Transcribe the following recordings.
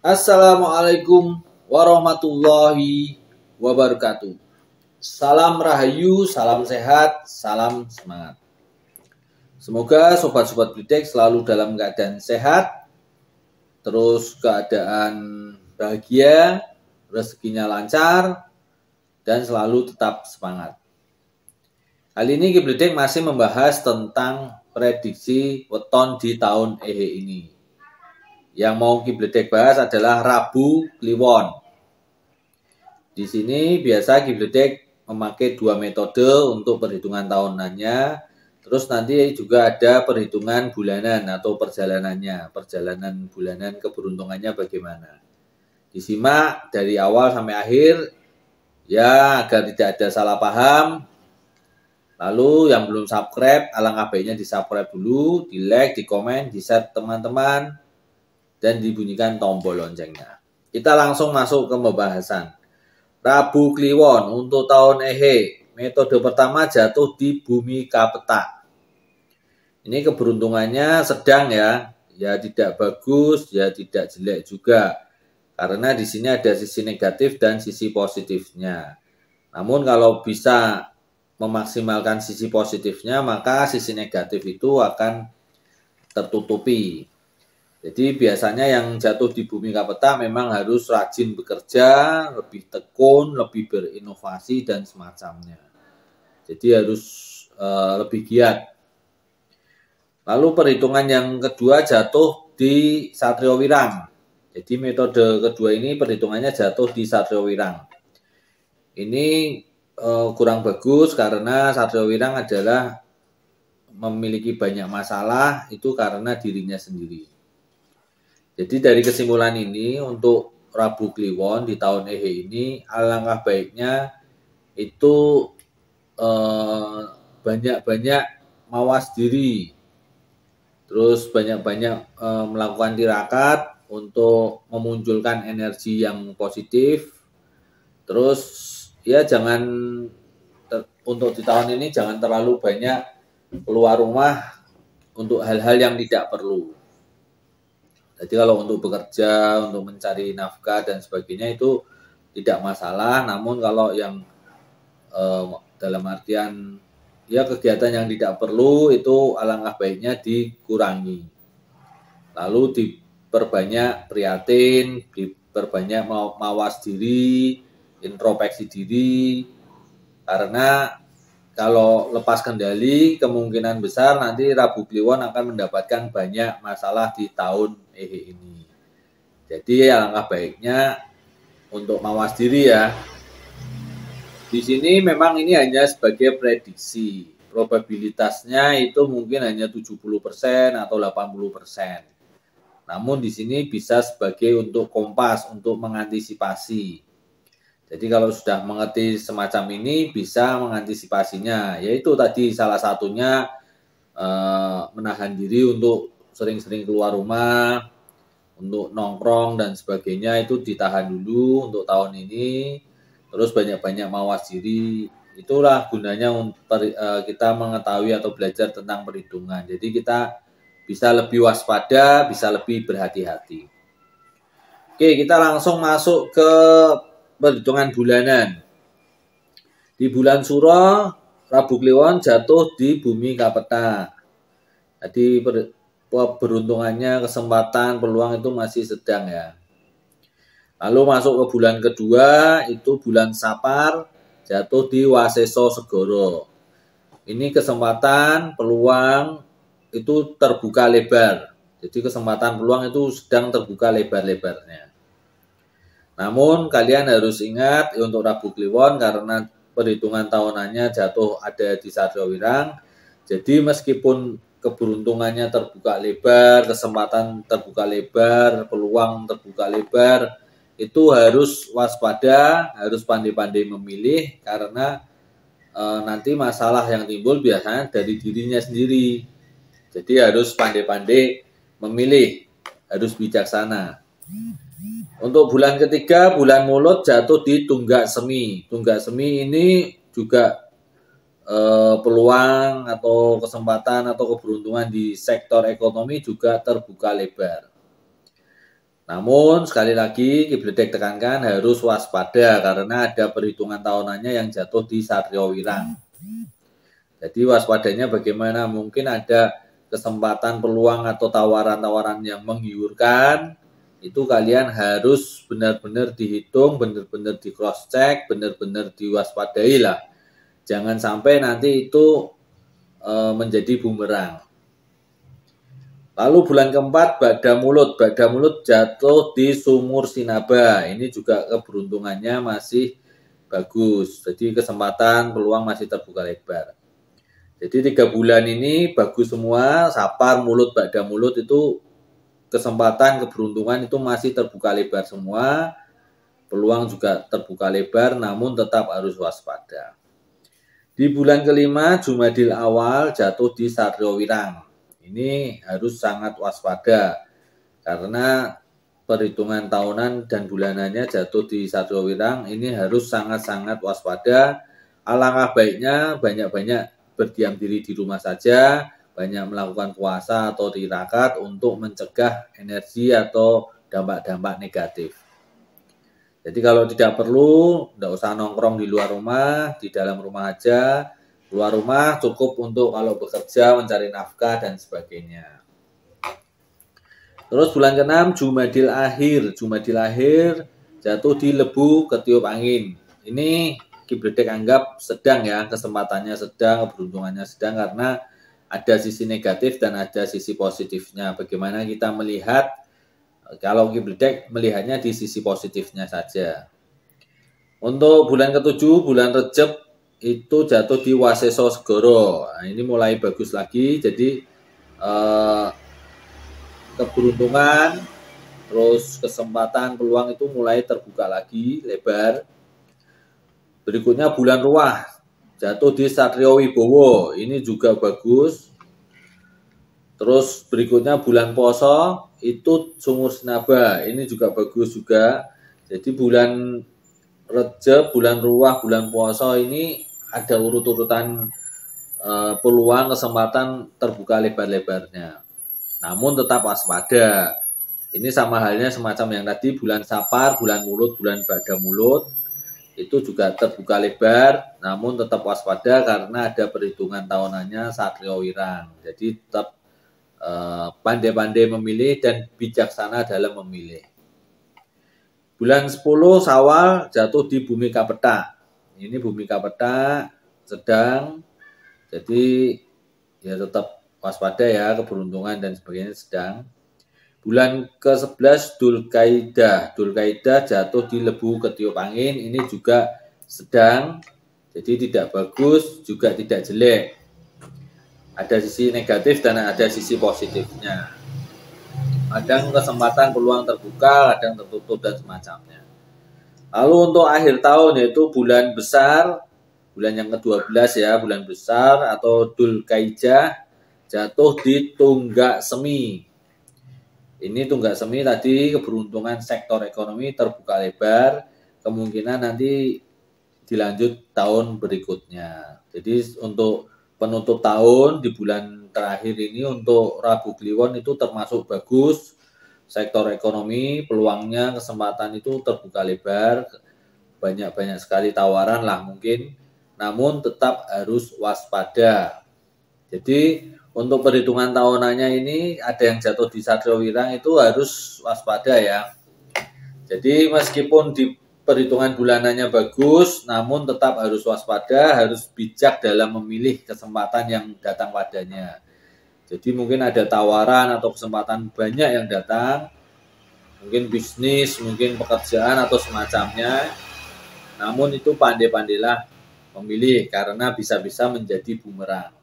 Assalamualaikum warahmatullahi wabarakatuh. Salam rahayu, salam sehat, salam semangat. Semoga sobat-sobat Blitek selalu dalam keadaan sehat, terus keadaan bahagia, rezekinya lancar, dan selalu tetap semangat. Hal ini Blitek masih membahas tentang prediksi weton di tahun EHE ini. Yang mau Kibledek bahas adalah Rabu Kliwon. Di sini biasa Kibledek memakai dua metode untuk perhitungan tahunannya. Terus nanti juga ada perhitungan bulanan atau perjalanannya, perjalanan bulanan keberuntungannya bagaimana. Disimak dari awal sampai akhir ya agar tidak ada salah paham. Lalu yang belum subscribe, alangkah baiknya di subscribe dulu, di like, di komen, di share teman-teman dan dibunyikan tombol loncengnya. Kita langsung masuk ke pembahasan. Rabu Kliwon untuk tahun Ehe, metode pertama jatuh di bumi Kapeta. Ini keberuntungannya sedang ya, ya tidak bagus, ya tidak jelek juga. Karena di sini ada sisi negatif dan sisi positifnya. Namun kalau bisa memaksimalkan sisi positifnya, maka sisi negatif itu akan tertutupi. Jadi biasanya yang jatuh di bumi kapeta memang harus rajin bekerja, lebih tekun, lebih berinovasi dan semacamnya. Jadi harus uh, lebih giat. Lalu perhitungan yang kedua jatuh di Satrio Wirang. Jadi metode kedua ini perhitungannya jatuh di Satrio Wirang. Ini uh, kurang bagus karena Satrio Wirang adalah memiliki banyak masalah itu karena dirinya sendiri. Jadi dari kesimpulan ini untuk Rabu Kliwon di tahun Ehe ini alangkah baiknya itu banyak eh, banyak-banyak mawas diri, terus banyak-banyak eh, melakukan tirakat untuk memunculkan energi yang positif, terus ya jangan ter, untuk di tahun ini jangan terlalu banyak keluar rumah untuk hal-hal yang tidak perlu. Jadi kalau untuk bekerja, untuk mencari nafkah dan sebagainya itu tidak masalah. Namun kalau yang eh, dalam artian ya kegiatan yang tidak perlu itu alangkah baiknya dikurangi. Lalu diperbanyak prihatin, diperbanyak mawas diri, introspeksi diri, karena kalau lepas kendali kemungkinan besar nanti Rabu Kliwon akan mendapatkan banyak masalah di tahun EHE ini. Jadi alangkah baiknya untuk mawas diri ya. Di sini memang ini hanya sebagai prediksi. Probabilitasnya itu mungkin hanya 70% atau 80%. Namun di sini bisa sebagai untuk kompas untuk mengantisipasi jadi kalau sudah mengerti semacam ini bisa mengantisipasinya, yaitu tadi salah satunya eh, menahan diri untuk sering-sering keluar rumah, untuk nongkrong dan sebagainya itu ditahan dulu untuk tahun ini, terus banyak-banyak mawas diri. Itulah gunanya untuk eh, kita mengetahui atau belajar tentang perhitungan. Jadi kita bisa lebih waspada, bisa lebih berhati-hati. Oke, kita langsung masuk ke perhitungan bulanan. Di bulan Suro, Rabu Kliwon jatuh di bumi Kapeta. Jadi per, beruntungannya, kesempatan, peluang itu masih sedang ya. Lalu masuk ke bulan kedua, itu bulan Sapar, jatuh di Waseso Segoro. Ini kesempatan, peluang, itu terbuka lebar. Jadi kesempatan peluang itu sedang terbuka lebar-lebarnya. Namun kalian harus ingat ya, untuk Rabu Kliwon karena perhitungan tahunannya jatuh ada di Satrio Wirang. Jadi meskipun keberuntungannya terbuka lebar, kesempatan terbuka lebar, peluang terbuka lebar, itu harus waspada, harus pandai-pandai memilih karena e, nanti masalah yang timbul biasanya dari dirinya sendiri. Jadi harus pandai-pandai memilih, harus bijaksana. Untuk bulan ketiga, bulan mulut jatuh di tunggak semi. Tunggak semi ini juga eh, peluang atau kesempatan atau keberuntungan di sektor ekonomi juga terbuka lebar. Namun sekali lagi Kibledek tekankan harus waspada karena ada perhitungan tahunannya yang jatuh di Satrio Wirang. Jadi waspadanya bagaimana mungkin ada kesempatan peluang atau tawaran-tawaran yang menggiurkan itu kalian harus benar-benar dihitung, benar-benar di cross check, benar-benar diwaspadai lah. Jangan sampai nanti itu e, menjadi bumerang. Lalu bulan keempat badam Mulut, badam Mulut jatuh di sumur Sinaba. Ini juga keberuntungannya masih bagus. Jadi kesempatan peluang masih terbuka lebar. Jadi tiga bulan ini bagus semua, sapar mulut, badam mulut itu kesempatan keberuntungan itu masih terbuka lebar semua peluang juga terbuka lebar namun tetap harus waspada di bulan kelima Jumadil awal jatuh di Satrio Wirang ini harus sangat waspada karena perhitungan tahunan dan bulanannya jatuh di Satrio Wirang ini harus sangat-sangat waspada alangkah baiknya banyak-banyak berdiam diri di rumah saja banyak melakukan puasa atau tirakat untuk mencegah energi atau dampak-dampak negatif. Jadi kalau tidak perlu, tidak usah nongkrong di luar rumah, di dalam rumah aja. Luar rumah cukup untuk kalau bekerja, mencari nafkah, dan sebagainya. Terus bulan ke-6, Jumadil Akhir. Jumadil Akhir jatuh di lebu ketiup angin. Ini Kibledek anggap sedang ya, kesempatannya sedang, keberuntungannya sedang karena ada sisi negatif dan ada sisi positifnya. Bagaimana kita melihat kalau Kibledek melihatnya di sisi positifnya saja. Untuk bulan ketujuh, bulan Recep itu jatuh di Waseso Segoro. Nah, ini mulai bagus lagi, jadi eh, keberuntungan, terus kesempatan, peluang itu mulai terbuka lagi, lebar. Berikutnya bulan Ruah, Jatuh di Satrio Wibowo, ini juga bagus. Terus berikutnya bulan poso itu sumur Senaba, ini juga bagus juga. Jadi bulan reja bulan Ruah, bulan Poso ini ada urut-urutan eh, peluang kesempatan terbuka lebar-lebarnya. Namun tetap waspada. Ini sama halnya semacam yang tadi bulan Sapar, bulan Mulut, bulan badam Mulut itu juga terbuka lebar, namun tetap waspada karena ada perhitungan tahunannya saat Wiran. Jadi tetap eh, pandai-pandai eh, memilih dan bijaksana dalam memilih. Bulan 10 Sawal jatuh di bumi Kapeta. Ini bumi Kapeta sedang, jadi ya tetap waspada ya keberuntungan dan sebagainya sedang. Bulan ke-11 Dulkaidah. Dulkaidah jatuh di lebu ketiup angin. Ini juga sedang. Jadi tidak bagus, juga tidak jelek. Ada sisi negatif dan ada sisi positifnya. ada kesempatan peluang terbuka, kadang tertutup dan semacamnya. Lalu untuk akhir tahun yaitu bulan besar, bulan yang ke-12 ya, bulan besar atau Dulkaidah jatuh di tunggak semi ini tunggak semi tadi keberuntungan sektor ekonomi terbuka lebar, kemungkinan nanti dilanjut tahun berikutnya. Jadi untuk penutup tahun di bulan terakhir ini untuk Rabu Kliwon itu termasuk bagus. Sektor ekonomi peluangnya kesempatan itu terbuka lebar, banyak-banyak sekali tawaran lah mungkin. Namun tetap harus waspada. Jadi untuk perhitungan tahunannya ini ada yang jatuh di Satrio Wirang itu harus waspada ya. Jadi meskipun di perhitungan bulanannya bagus, namun tetap harus waspada, harus bijak dalam memilih kesempatan yang datang padanya. Jadi mungkin ada tawaran atau kesempatan banyak yang datang, mungkin bisnis, mungkin pekerjaan atau semacamnya. Namun itu pandai-pandailah memilih karena bisa-bisa menjadi bumerang.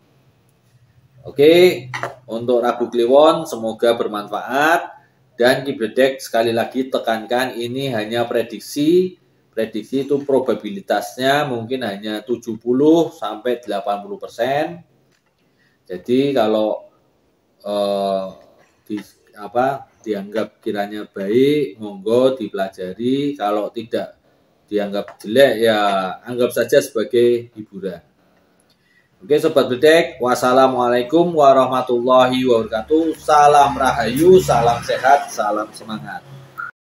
Oke, untuk Rabu Kliwon semoga bermanfaat dan Ki sekali lagi tekankan ini hanya prediksi. Prediksi itu probabilitasnya mungkin hanya 70 sampai 80 persen. Jadi kalau eh, apa, dianggap kiranya baik, monggo dipelajari. Kalau tidak dianggap jelek ya anggap saja sebagai hiburan. Oke Sobat Bedek, wassalamualaikum warahmatullahi wabarakatuh. Salam rahayu, salam sehat, salam semangat.